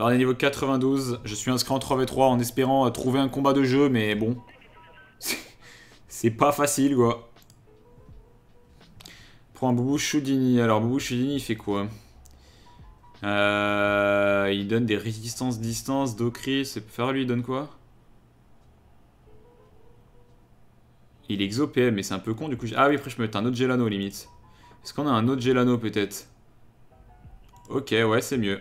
Alors on est niveau 92. Je suis inscrit en 3v3 en espérant euh, trouver un combat de jeu, mais bon. C'est pas facile, quoi. Prends Boubou Choudini. Alors, Boubou Choudini, il fait quoi euh, Il donne des résistances distance, peut Faire lui, il donne quoi Il est exopé, mais c'est un peu con, du coup. Ah oui, après, je peux mettre un autre Gelano, limite. Est-ce qu'on a un autre Gelano, peut-être Ok, ouais, c'est mieux.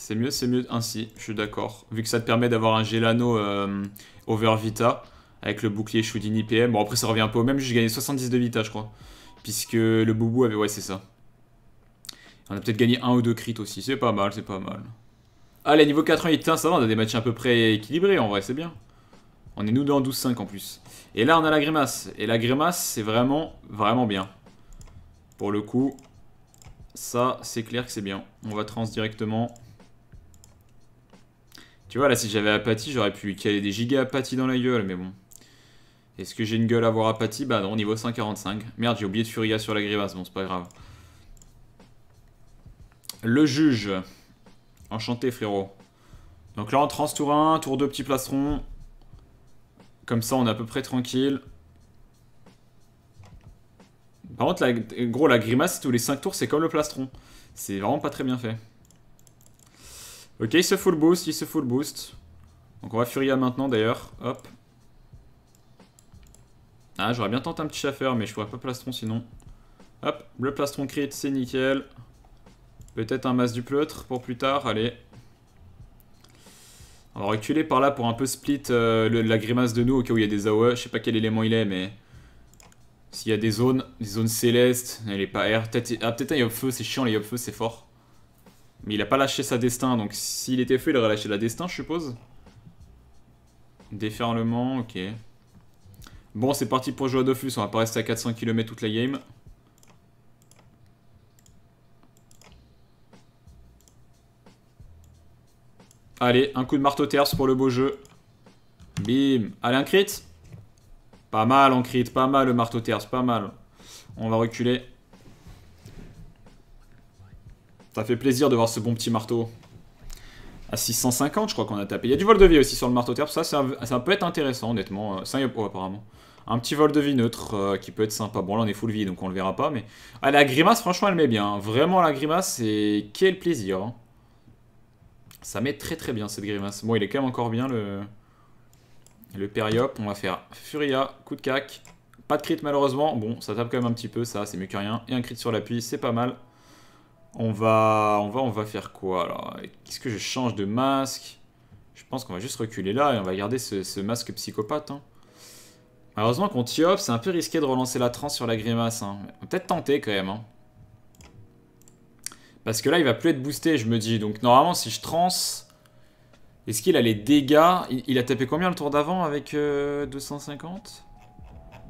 C'est mieux, c'est mieux ainsi, je suis d'accord. Vu que ça te permet d'avoir un Gelano euh, over Vita avec le bouclier Shoudini PM. Bon, après, ça revient un peu au même, j'ai gagné 70 de Vita, je crois. Puisque le Boubou avait. Ouais, c'est ça. On a peut-être gagné un ou deux crits aussi. C'est pas mal, c'est pas mal. Allez, niveau 88, ça va, on a des matchs à peu près équilibrés en vrai, c'est bien. On est nous dans en 12-5 en plus. Et là, on a la grimace. Et la grimace, c'est vraiment, vraiment bien. Pour le coup, ça, c'est clair que c'est bien. On va trans directement. Tu vois, là, si j'avais apathie, j'aurais pu caler des gigas apathie dans la gueule, mais bon. Est-ce que j'ai une gueule à voir apathie Bah non, niveau 145. Merde, j'ai oublié de Furia sur la grimace, bon, c'est pas grave. Le juge. Enchanté, frérot. Donc là, on trans tour 1, tour 2, petit plastron. Comme ça, on est à peu près tranquille. Par contre, gros, la grimace, tous les 5 tours, c'est comme le plastron. C'est vraiment pas très bien fait. Ok, il se full boost, il se full boost. Donc on va Furia maintenant d'ailleurs. Hop. Ah, j'aurais bien tenté un petit chaffeur, mais je pourrais pas plastron sinon. Hop, le plastron crit, c'est nickel. Peut-être un masse du pleutre pour plus tard, allez. On va reculer par là pour un peu split euh, la grimace de nous au cas où il y a des AOE. Je sais pas quel élément il est, mais... S'il y a des zones, des zones célestes, elle est pas R. ah, peut-être un Yop Feu, c'est chiant les Yop Feu, c'est fort. Mais il a pas lâché sa destin, donc s'il était fait il aurait lâché la destin, je suppose. Déferlement, ok. Bon, c'est parti pour jouer à Dofus, on va pas rester à 400 km toute la game. Allez, un coup de marteau terce pour le beau jeu. Bim. Allez, un crit. Pas mal en crit, pas mal le marteau terce, pas mal. On va reculer. Ça fait plaisir de voir ce bon petit marteau. À 650, je crois qu'on a tapé. Il y a du vol de vie aussi sur le marteau terre. Ça, ça, peut être intéressant, honnêtement. Euh, oh, apparemment. Un petit vol de vie neutre euh, qui peut être sympa. Bon, là, on est full vie, donc on le verra pas. Mais ah, la grimace, franchement, elle met bien. Vraiment, la grimace, c'est quel plaisir. Hein. Ça met très très bien cette grimace. Bon, il est quand même encore bien le, le Periop. On va faire Furia, coup de cac. Pas de crit malheureusement. Bon, ça tape quand même un petit peu, ça, c'est mieux que rien. Et un crit sur l'appui, c'est pas mal. On va, on va, on va faire quoi alors Qu'est-ce que je change de masque Je pense qu'on va juste reculer là et on va garder ce, masque psychopathe. Hein. Malheureusement, qu'on c'est un peu risqué de relancer la transe sur la grimace. Hein. On va peut-être tenter quand même. Hein. Parce que là, il va plus être boosté, je me dis. Donc normalement, si je transe, est-ce qu'il a les dégâts il, a tapé combien le tour d'avant avec 250 euh,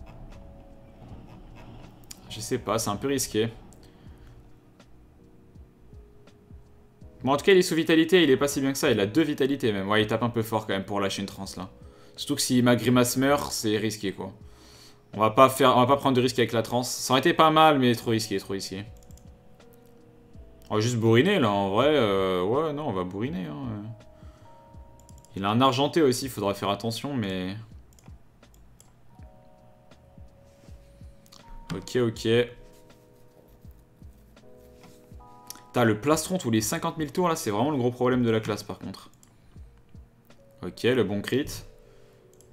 Je sais pas, c'est un peu risqué. Bon, en tout cas, il est sous vitalité, il est pas si bien que ça. Il a deux vitalités même. Ouais, il tape un peu fort quand même pour lâcher une transe là. Surtout que si ma grimace meurt, c'est risqué quoi. On va pas faire, on pas prendre de risque avec la transe. Ça aurait été pas mal, mais trop risqué, trop risqué. On va juste bourriner là, en vrai. Euh, ouais, non, on va bourriner. Hein, il a un argenté aussi, il faudra faire attention, mais... Ok, ok. le plastron tous les 50 000 tours, là, c'est vraiment le gros problème de la classe, par contre. Ok, le bon crit.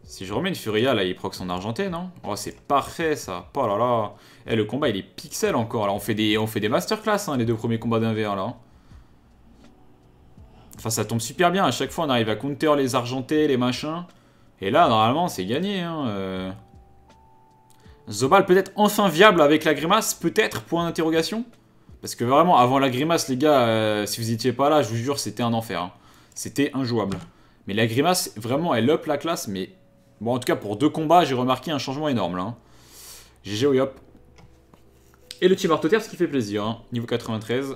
Si je remets une Furia, là, il proc son argenté, non Oh, c'est parfait, ça. Oh là là. Eh, le combat, il est pixel encore. Là, on fait des, on fait des masterclass, hein, les deux premiers combats d'un V1, là. Enfin, ça tombe super bien. À chaque fois, on arrive à counter les argentés, les machins. Et là, normalement, c'est gagné, hein, euh. Zobal peut-être enfin viable avec la grimace Peut-être Point d'interrogation parce que vraiment, avant la grimace, les gars, euh, si vous n'étiez pas là, je vous jure, c'était un enfer. Hein. C'était injouable. Mais la grimace, vraiment, elle up la classe. Mais bon, en tout cas, pour deux combats, j'ai remarqué un changement énorme là. GG, hein. oui, hop. Et le team terre, ce qui fait plaisir. Hein. Niveau 93.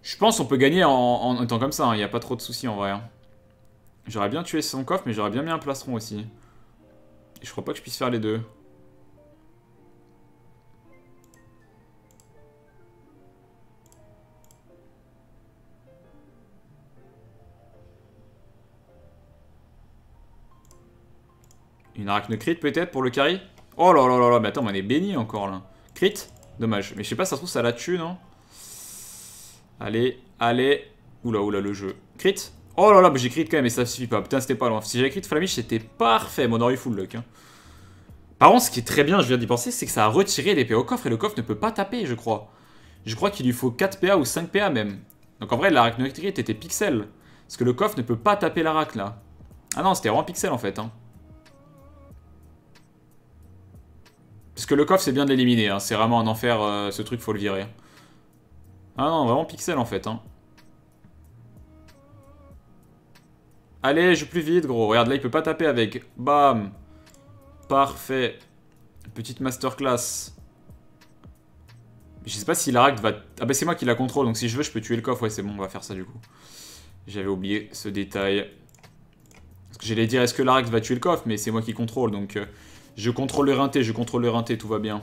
Je pense qu'on peut gagner en, étant comme ça. Il n'y a pas trop de soucis en vrai. J'aurais bien tué son coffre, mais j'aurais bien mis un plastron aussi. Et je crois pas que je puisse faire les deux. Une arachne-crit peut-être pour le carry Oh là là là là, mais attends, on est béni encore là. Crit Dommage. Mais je sais pas, ça se trouve, ça la tue, non Allez, allez. Oula, oula, le jeu. Crit Oh là là, mais j'ai crit quand même, et ça suffit pas. Putain, c'était pas loin. Si j'avais crit Flamish, c'était parfait. Mon aurait full luck. Hein. Par contre, ce qui est très bien, je viens d'y penser, c'est que ça a retiré l'épée au coffre, et le coffre ne peut pas taper, je crois. Je crois qu'il lui faut 4 PA ou 5 PA même. Donc en vrai, l'arachne était pixel. Parce que le coffre ne peut pas taper l'arachne là. Ah non, c'était vraiment pixel en fait. Hein. Parce que le coffre, c'est bien de l'éliminer. Hein. C'est vraiment un enfer, euh, ce truc, faut le virer. Ah non, vraiment pixel, en fait. Hein. Allez, je plus vite, gros. Regarde, là, il peut pas taper avec. Bam. Parfait. Petite masterclass. Je sais pas si l'aracte va... Ah bah c'est moi qui la contrôle, donc si je veux, je peux tuer le coffre. Ouais, c'est bon, on va faire ça, du coup. J'avais oublié ce détail. Parce que j'allais dire, est-ce que l'aracte va tuer le coffre Mais c'est moi qui contrôle, donc... Euh, je contrôle le rinté, je contrôle le rinté, tout va bien.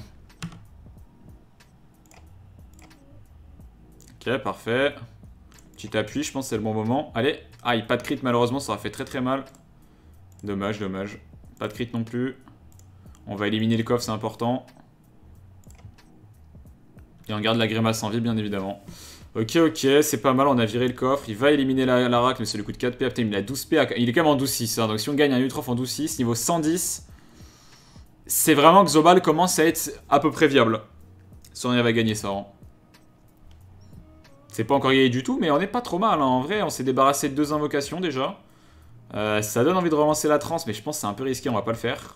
Ok, parfait. Petit appui, je pense que c'est le bon moment. Allez. Aïe, pas de crit malheureusement, ça aura fait très très mal. Dommage, dommage. Pas de crit non plus. On va éliminer le coffre, c'est important. Et on garde la grimace en vie, bien évidemment. Ok, ok, c'est pas mal, on a viré le coffre. Il va éliminer la, la mais c'est le coup de 4P. Ah, il a 12P, il est quand même en 12-6. Hein. donc si on gagne un Utrof en 12-6, niveau 110, c'est vraiment que Zobal commence à être à peu près viable. Si on y avait gagné ça, hein. C'est pas encore gagné du tout, mais on est pas trop mal. Hein. En vrai, on s'est débarrassé de deux invocations déjà. Euh, ça donne envie de relancer la transe, mais je pense que c'est un peu risqué, on va pas le faire.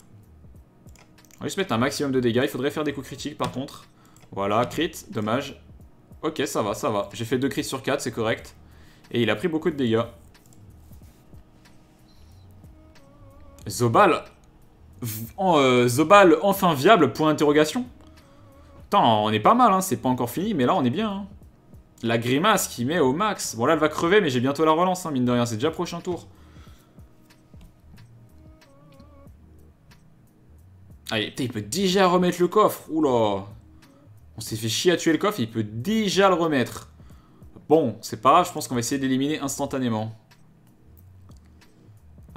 On va juste mettre un maximum de dégâts. Il faudrait faire des coups critiques par contre. Voilà, crit, dommage. Ok, ça va, ça va. J'ai fait deux crits sur quatre. c'est correct. Et il a pris beaucoup de dégâts. Zobal Zobal euh, enfin viable Point d'interrogation. Putain, on est pas mal, hein, c'est pas encore fini, mais là on est bien. Hein. La grimace qui met au max. Bon là elle va crever, mais j'ai bientôt la relance, hein, mine de rien, c'est déjà prochain tour. Allez, il peut déjà remettre le coffre. Oula. On s'est fait chier à tuer le coffre, il peut déjà le remettre. Bon, c'est pas grave, je pense qu'on va essayer d'éliminer instantanément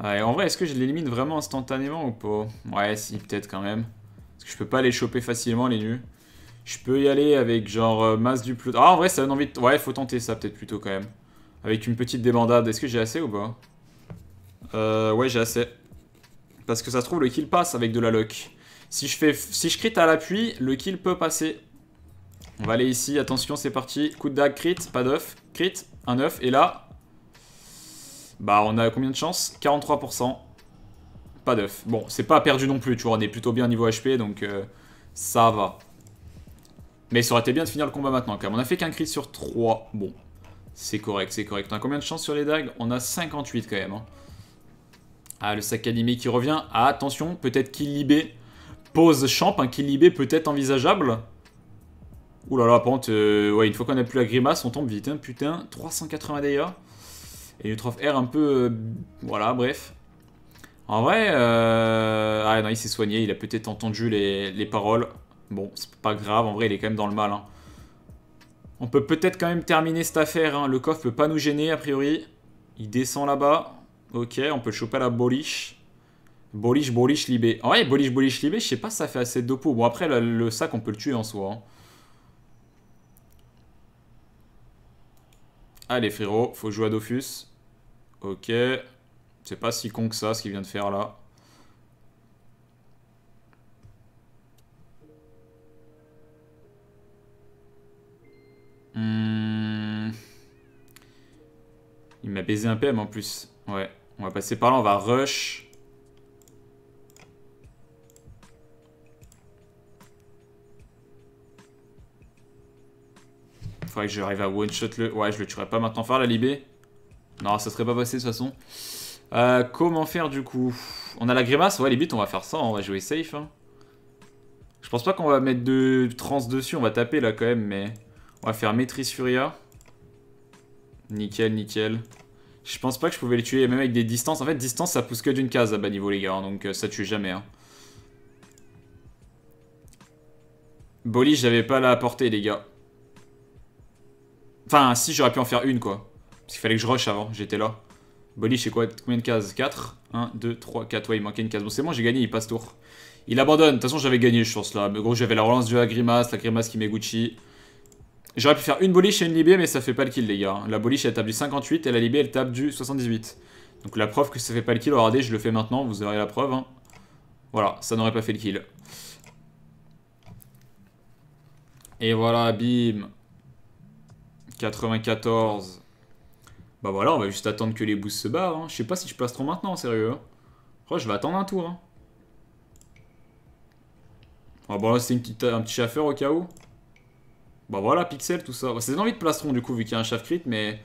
en vrai, est-ce que je l'élimine vraiment instantanément ou pas Ouais, si, peut-être quand même. Parce que je peux pas les choper facilement, les nus. Je peux y aller avec genre euh, masse du plus... Ah, en vrai, ça donne envie de. Ouais, faut tenter ça peut-être plutôt quand même. Avec une petite débandade. Est-ce que j'ai assez ou pas euh, Ouais, j'ai assez. Parce que ça se trouve, le kill passe avec de la luck. Si je, fais... si je crit à l'appui, le kill peut passer. On va aller ici, attention, c'est parti. Coup de dague, crit, pas d'œuf. Crit, un œuf. Et là, bah, on a combien de chance 43%. Pas d'œuf. Bon, c'est pas perdu non plus, tu vois. On est plutôt bien niveau HP, donc euh, ça va. Mais ça aurait été bien de finir le combat maintenant, quand même. On a fait qu'un crit sur 3. Bon, c'est correct, c'est correct. On a combien de chances sur les dagues On a 58 quand même. Hein. Ah, le sac animé qui revient. Ah, attention, peut-être libé pose champ. Un hein. peut-être envisageable. Ouh là là, par euh, ouais, une fois qu'on a plus la grimace, on tombe vite. Hein. Putain, 380 d'ailleurs et trophée R un peu... Euh, voilà, bref. En vrai... Euh, ah non, il s'est soigné, il a peut-être entendu les, paroles. Bon, c'est pas grave, en vrai, il est quand même dans le mal. Hein. On peut peut-être quand même terminer cette affaire. Hein. Le coffre peut pas nous gêner, a priori. Il descend là-bas. Ok, on peut choper la bolish bolish bolish libé. Ouais, bolish bolish libé, je sais pas ça fait assez de dopo. Bon, après, le, sac, on peut le tuer en soi. Hein. Allez, frérot, faut jouer à Dofus. Ok. C'est pas si con que ça, ce qu'il vient de faire là. Hmm. Il m'a baisé un PM en plus. Ouais. On va passer par là, on va rush. Faudrait que j'arrive à one-shot le... Ouais, je le tuerai pas maintenant. Faire la libé non, ça serait pas passé de toute façon. Euh, comment faire du coup On a la grimace, ouais buts on va faire ça, on va jouer safe. Hein. Je pense pas qu'on va mettre de trans dessus, on va taper là quand même, mais on va faire maîtrise furia. Nickel, nickel. Je pense pas que je pouvais le tuer, même avec des distances. En fait, distance ça pousse que d'une case à bas niveau les gars, hein, donc euh, ça tue jamais. Hein. j'avais pas la portée les gars. Enfin, si j'aurais pu en faire une quoi. Parce qu'il fallait que je rush avant, j'étais là. Bolish c'est quoi Combien de cases 4 1, 2, 3, 4. Ouais, il manquait une case. Bon, c'est bon, j'ai gagné, il passe tour. Il abandonne. De toute façon, j'avais gagné, je pense, là. Mais gros, j'avais la relance de la grimace, la grimace qui met Gucci. J'aurais pu faire une bolish et une Libé. mais ça fait pas le kill, les gars. La bolish elle tape du 58 et la Libé elle tape du 78. Donc la preuve que ça fait pas le kill, regardez, je le fais maintenant, vous aurez la preuve. Hein. Voilà, ça n'aurait pas fait le kill. Et voilà, bim. 94. Bah voilà, on va juste attendre que les boosts se barrent. Hein. Je sais pas si je place trop maintenant, sérieux. Hein. Oh, je vais attendre un tour. Hein. Ah bon, là, c'est un petit chaffeur au cas où. Bah voilà, pixel, tout ça. Bah, c'est c'est envie de plastron, du coup, vu qu'il y a un chaff crit, mais...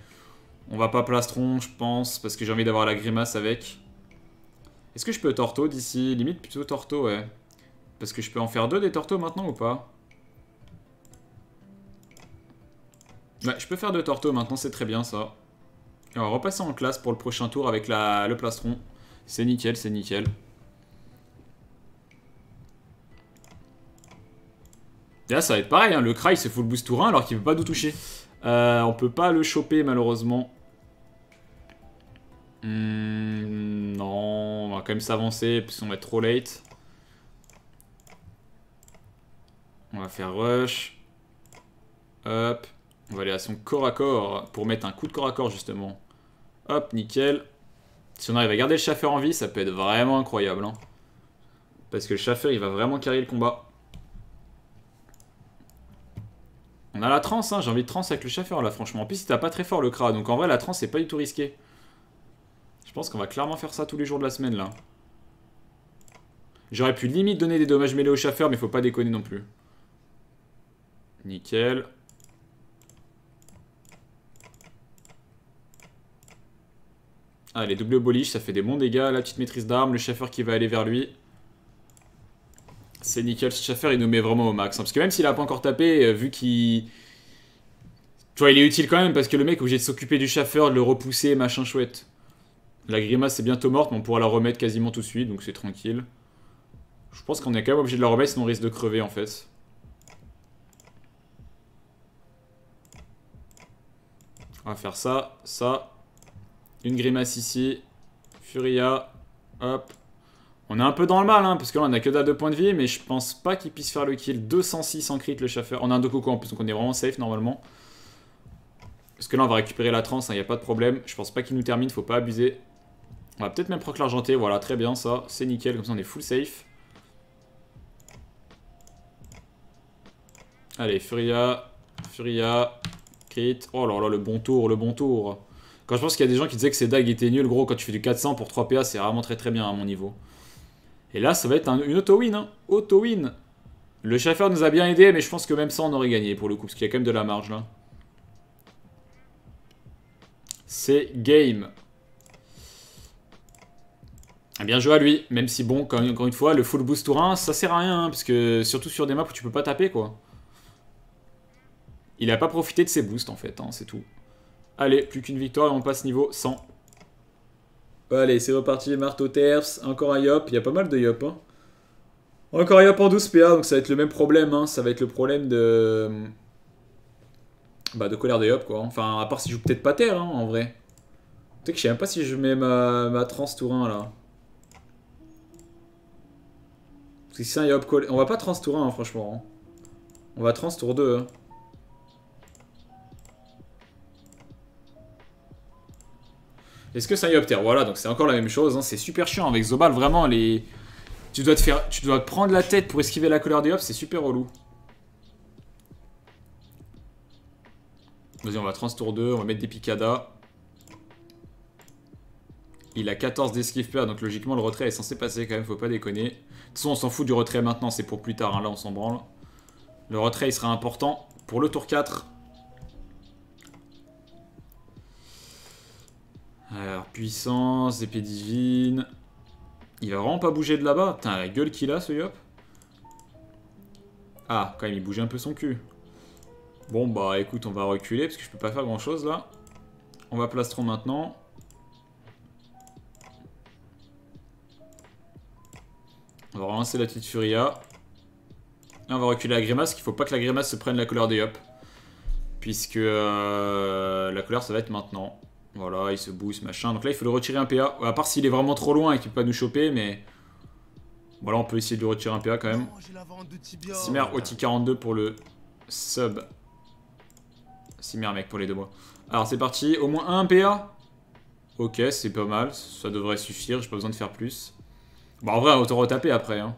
On va pas plastron, je pense, parce que j'ai envie d'avoir la grimace avec. Est-ce que je peux torto d'ici Limite, plutôt torto, ouais. Parce que je peux en faire deux des tortos maintenant ou pas Ouais, je peux faire deux tortos maintenant, c'est très bien, ça on va repasser en classe pour le prochain tour avec le plastron. C'est nickel, c'est nickel. là, ça va être pareil. Hein. Le Cry, c'est le boost tour 1 alors qu'il ne pas nous toucher. Euh, on peut pas le choper, malheureusement. Hmm, non, on va quand même s'avancer Puis qu'on va être trop late. On va faire rush. Hop. On va aller à son corps à corps pour mettre un coup de corps à corps, justement. Hop, nickel. Si on arrive à garder le chauffeur en vie, ça peut être vraiment incroyable. Hein. Parce que le chauffeur, il va vraiment carrer le combat. On a la transe, hein. j'ai envie de transe avec le chauffeur là, franchement. En plus, il pas très fort le cra, donc en vrai, la transe, c'est pas du tout risqué. Je pense qu'on va clairement faire ça tous les jours de la semaine là. J'aurais pu limite donner des dommages mêlés au chauffeur, mais faut pas déconner non plus. Nickel. Ah, les double boliches ça fait des bons dégâts. La petite maîtrise d'armes, le chauffeur qui va aller vers lui. C'est nickel, ce chauffeur il nous met vraiment au max. Hein, parce que même s'il a pas encore tapé, euh, vu qu'il... Tu vois, il est utile quand même parce que le mec est obligé de s'occuper du chauffeur, de le repousser, machin chouette. La grimace est bientôt morte, mais on pourra la remettre quasiment tout de suite, donc c'est tranquille. Je pense qu'on est quand même obligé de la remettre, sinon on risque de crever en fait. On va faire ça, ça, une grimace ici. Furia. Hop. On est un peu dans le mal, hein, parce que là, on a que dalle points de vie, mais je pense pas qu'il puisse faire le kill. 206 en crit, le chauffeur. On a un Dokoko en plus, donc on est vraiment safe, normalement. Parce que là, on va récupérer la transe, il hein, n'y a pas de problème. Je pense pas qu'il nous termine, faut pas abuser. On va peut-être même proc l'argenté, voilà, très bien ça. C'est nickel, comme ça on est full safe. Allez, Furia, Furia, crit. Oh là là, le bon tour, le bon tour. Quand je pense qu'il y a des gens qui disaient que ces dagues étaient nuls, gros, quand tu fais du 400 pour 3 PA, c'est vraiment très très bien à mon niveau. Et là, ça va être une auto-win. Hein. Auto-win. Le chauffeur nous a bien aidé, mais je pense que même ça, on aurait gagné pour le coup, parce qu'il y a quand même de la marge là. C'est game. Eh bien joué à lui, même si bon, encore une fois, le full boost tour 1, ça sert à rien, puisque hein, parce que surtout sur des maps où tu peux pas taper, quoi. Il a pas profité de ses boosts, en fait, hein, c'est tout. Allez, plus qu'une victoire et on passe niveau 100. Allez, c'est reparti les marteaux Encore un yop. Il y a pas mal de yop. Hein. Encore un yop en 12 PA. Donc ça va être le même problème. Hein. Ça va être le problème de. Bah, de colère de yop quoi. Enfin, à part si je joue peut-être pas terre hein, en vrai. Peut-être que je sais même pas si je mets ma, ma trans 1 là. Parce que si c'est un yop On va pas trans 1 hein, franchement. On va trans tour 2. Est-ce que ça y Yopter Voilà, donc c'est encore la même chose. Hein. C'est super chiant avec Zobal. Vraiment, les... tu, dois te faire... tu dois prendre la tête pour esquiver la couleur des Hops. C'est super relou. Vas-y, on va trans Tour 2. On va mettre des picadas. Il a 14 d'esquive peur, donc logiquement le retrait est censé passer quand même, faut pas déconner. De toute façon, on s'en fout du retrait maintenant, c'est pour plus tard, hein. là on s'en branle. Le retrait il sera important pour le tour 4. Puissance, épée divine. Il va vraiment pas bouger de là-bas. Putain, la gueule qu'il a, ce yop. Ah, quand même, il bougeait un peu son cul. Bon, bah écoute, on va reculer parce que je peux pas faire grand-chose là. On va plastron maintenant. On va relancer la petite Furia. Et on va reculer la grimace, qu'il faut pas que la grimace se prenne la couleur des Yop. Puisque euh, la couleur, ça va être maintenant. Voilà, il se boost, machin. Donc là, il faut le retirer un PA. À part s'il est vraiment trop loin et qu'il peut pas nous choper, mais... Voilà, on peut essayer de le retirer un PA quand même. Simer OT42 pour le sub. Simer mec, pour les deux mois. Alors, c'est parti. Au moins un PA Ok, c'est pas mal. Ça devrait suffire. J'ai pas besoin de faire plus. Bon, en vrai, autant retaper après. Hein.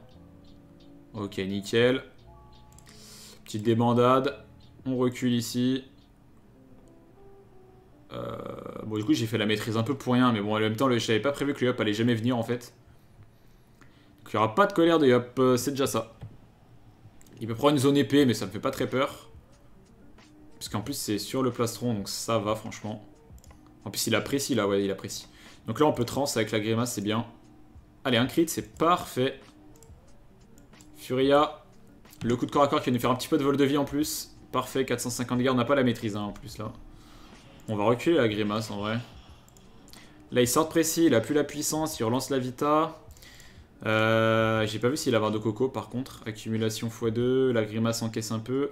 Ok, nickel. Petite débandade. On recule ici. Euh, bon, du coup, j'ai fait la maîtrise un peu pour rien, mais bon, en même temps, je n'avais pas prévu que le hop allait jamais venir en fait. Donc, il n'y aura pas de colère de hop euh, c'est déjà ça. Il peut prendre une zone épée, mais ça me fait pas très peur. Parce qu'en plus, c'est sur le plastron, donc ça va, franchement. En plus, il apprécie, là, ouais, il apprécie. Donc là, on peut trans avec la grimace, c'est bien. Allez, un crit, c'est parfait. Furia, le coup de corps à corps qui va nous faire un petit peu de vol de vie en plus. Parfait, 450 guerre on n'a pas la maîtrise, hein, en plus, là. On va reculer la grimace en vrai. Là il sort précis, il a plus la puissance, il relance la Vita. Euh, j'ai pas vu s'il avait de coco par contre. Accumulation x2, la grimace encaisse un peu.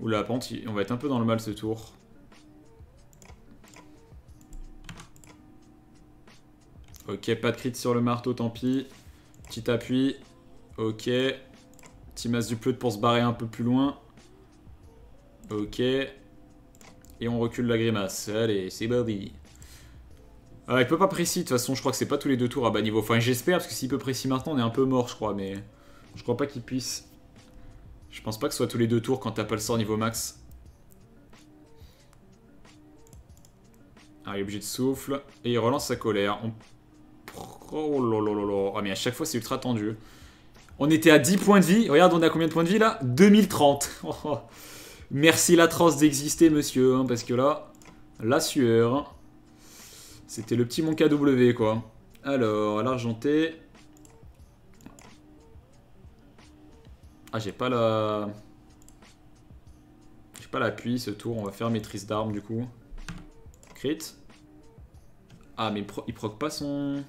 Oula, la pente. on va être un peu dans le mal ce tour. Ok, pas de crit sur le marteau, tant pis. Petit appui. Ok. Petit masse du pleutre pour se barrer un peu plus loin. Ok. Et on recule la grimace. Allez, c'est body. Euh, ah, il peut pas précis, de toute façon, je crois que c'est pas tous les deux tours à bas niveau. Enfin, j'espère, parce que s'il peut précis maintenant, on est un peu mort, je crois, mais... Je crois pas qu'il puisse. Je pense pas que ce soit tous les deux tours quand t'as pas le sort niveau max. Ah, il est obligé de souffle. Et il relance sa colère. Oh là là là Ah, mais à chaque fois, c'est ultra tendu. On était à 10 points de vie. Regarde, on est à combien de points de vie, là 2030. Merci la trance d'exister, monsieur, hein, parce que là, la sueur. C'était le petit mon KW, quoi. Alors, l'argenté. Ah, j'ai pas la... J'ai pas l'appui, ce tour. On va faire maîtrise d'armes, du coup. Crit. Ah, mais il, proc pas son...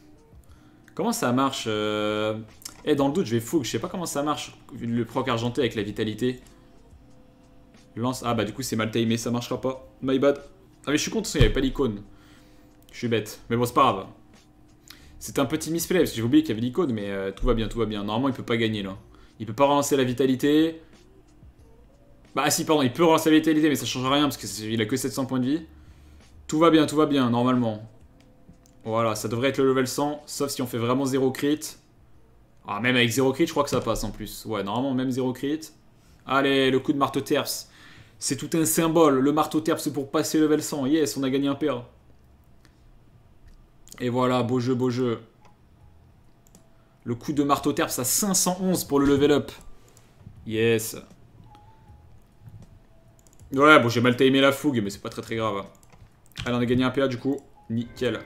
Comment ça marche euh? Eh, dans le doute, je vais fougue. Je sais pas comment ça marche, le proc argenté avec la vitalité. Lance. Ah bah du coup c'est mal timé, ça marchera pas. My bad. Ah mais je suis content, il n'y avait pas l'icône. Je suis bête. Mais bon, c'est pas grave. C'est un petit misplay, parce que j'ai oublié qu'il y avait l'icône, mais euh, tout va bien, tout va bien. Normalement, il peut pas gagner là. Il peut pas relancer la vitalité. Bah ah, si, pardon, il peut relancer la vitalité, mais ça change rien, parce qu'il a que 700 points de vie. Tout va bien, tout va bien, normalement. Voilà, ça devrait être le level 100, sauf si on fait vraiment 0 crit. Ah, même avec 0 crit, je crois que ça passe en plus. Ouais, normalement, même 0 crit. Allez, le coup de marteau Terse c'est tout un symbole. Le marteau terpe, c'est pour passer level 100. Yes, on a gagné un PA. Et voilà, beau jeu, beau jeu. Le coup de marteau terpe, ça 511 pour le level up. Yes. Ouais, bon, j'ai mal timé la fougue, mais c'est pas très très grave. Allez, on a gagné un PA du coup. Nickel.